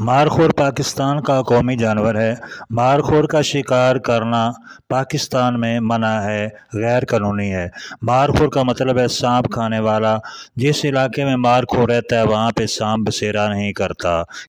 markhor Pakistan का कौमी जानवर है मारखोर का शिकार करना पाकिस्तान में मना है गैर कानूनी है मारखोर का मतलब है सांप खाने वाला जिस इलाके में मारखोर रहता है वहाँ पे सांप बसेरा नहीं करता